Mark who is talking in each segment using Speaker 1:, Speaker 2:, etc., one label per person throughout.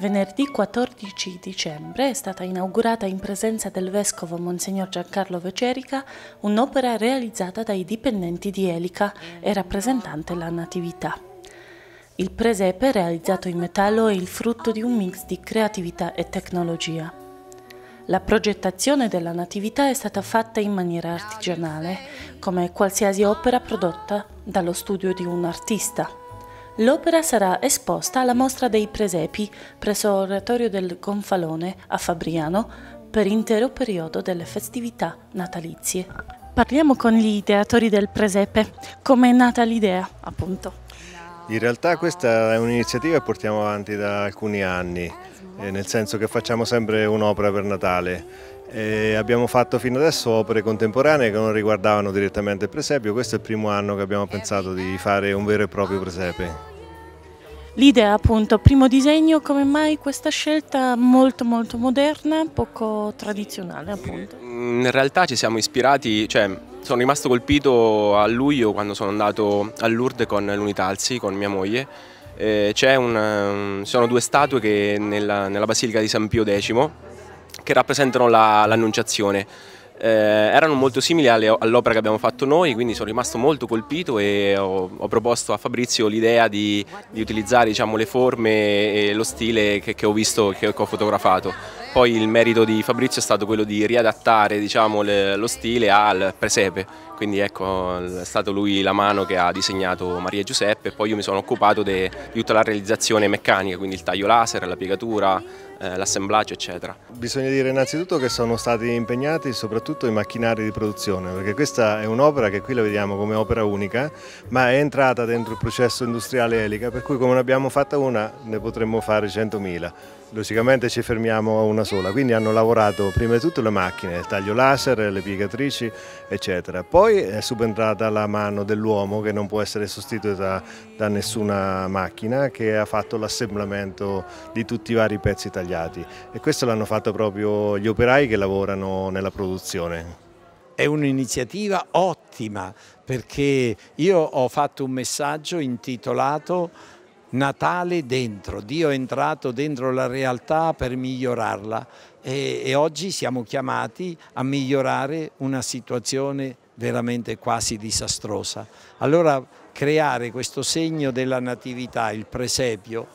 Speaker 1: Venerdì 14 dicembre è stata inaugurata in presenza del vescovo Monsignor Giancarlo Vecerica un'opera realizzata dai dipendenti di Elica e rappresentante la Natività. Il presepe realizzato in metallo è il frutto di un mix di creatività e tecnologia. La progettazione della Natività è stata fatta in maniera artigianale, come qualsiasi opera prodotta dallo studio di un artista. L'opera sarà esposta alla Mostra dei Presepi presso l'Oratorio del Gonfalone a Fabriano per intero periodo delle festività natalizie. Parliamo con gli ideatori del presepe, come è nata l'idea appunto?
Speaker 2: In realtà questa è un'iniziativa che portiamo avanti da alcuni anni, eh, nel senso che facciamo sempre un'opera per Natale e abbiamo fatto fino adesso opere contemporanee che non riguardavano direttamente il presepio, questo è il primo anno che abbiamo pensato di fare un vero e proprio presepe.
Speaker 1: L'idea appunto, primo disegno, come mai questa scelta molto molto moderna, poco tradizionale appunto?
Speaker 3: In realtà ci siamo ispirati, cioè sono rimasto colpito a luglio quando sono andato a Lourdes con l'Unitalsi, con mia moglie, eh, un, um, sono due statue che nella, nella Basilica di San Pio X che rappresentano l'annunciazione. eh, erano molto simili all'opera che abbiamo fatto noi, quindi sono rimasto molto colpito e ho, ho proposto a Fabrizio l'idea di, di, utilizzare diciamo, le forme e lo stile che, che ho visto, che, che ho fotografato. Poi il merito di Fabrizio è stato quello di riadattare diciamo, le, lo stile al presepe, quindi ecco è stato lui la mano che ha disegnato Maria Giuseppe e poi io mi sono occupato de, di tutta la realizzazione meccanica, quindi il taglio laser, la piegatura, eh, l'assemblaggio eccetera.
Speaker 2: Bisogna dire innanzitutto che sono stati impegnati soprattutto i macchinari di produzione perché questa è un'opera che qui la vediamo come opera unica ma è entrata dentro il processo industriale Elica per cui come ne abbiamo fatta una ne potremmo fare 100.000 logicamente ci fermiamo a una sola, quindi hanno lavorato prima di tutto le macchine, il taglio laser, le piegatrici eccetera, poi è subentrata la mano dell'uomo che non può essere sostituita da nessuna macchina che ha fatto l'assemblamento di tutti i vari pezzi tagliati sbagliati e questo l'hanno fatto proprio gli operai che lavorano nella produzione. È un'iniziativa ottima perché io
Speaker 4: ho fatto un messaggio intitolato Natale dentro, Dio è entrato dentro la realtà per migliorarla e, e oggi siamo chiamati a migliorare una situazione veramente quasi disastrosa. Allora creare questo segno della natività, il presepio,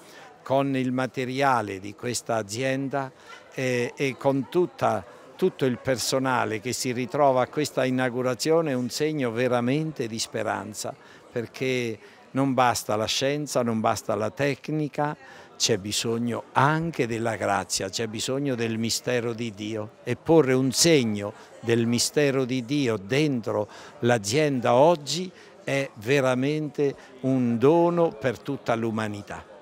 Speaker 4: con il materiale di questa azienda e, eh, e con tutta, tutto il personale che si ritrova a questa inaugurazione è un segno veramente di speranza perché non basta la scienza, non basta la tecnica, c'è bisogno anche della grazia, c'è bisogno del mistero di Dio e porre un segno del mistero di Dio dentro l'azienda oggi è veramente un dono per tutta l'umanità.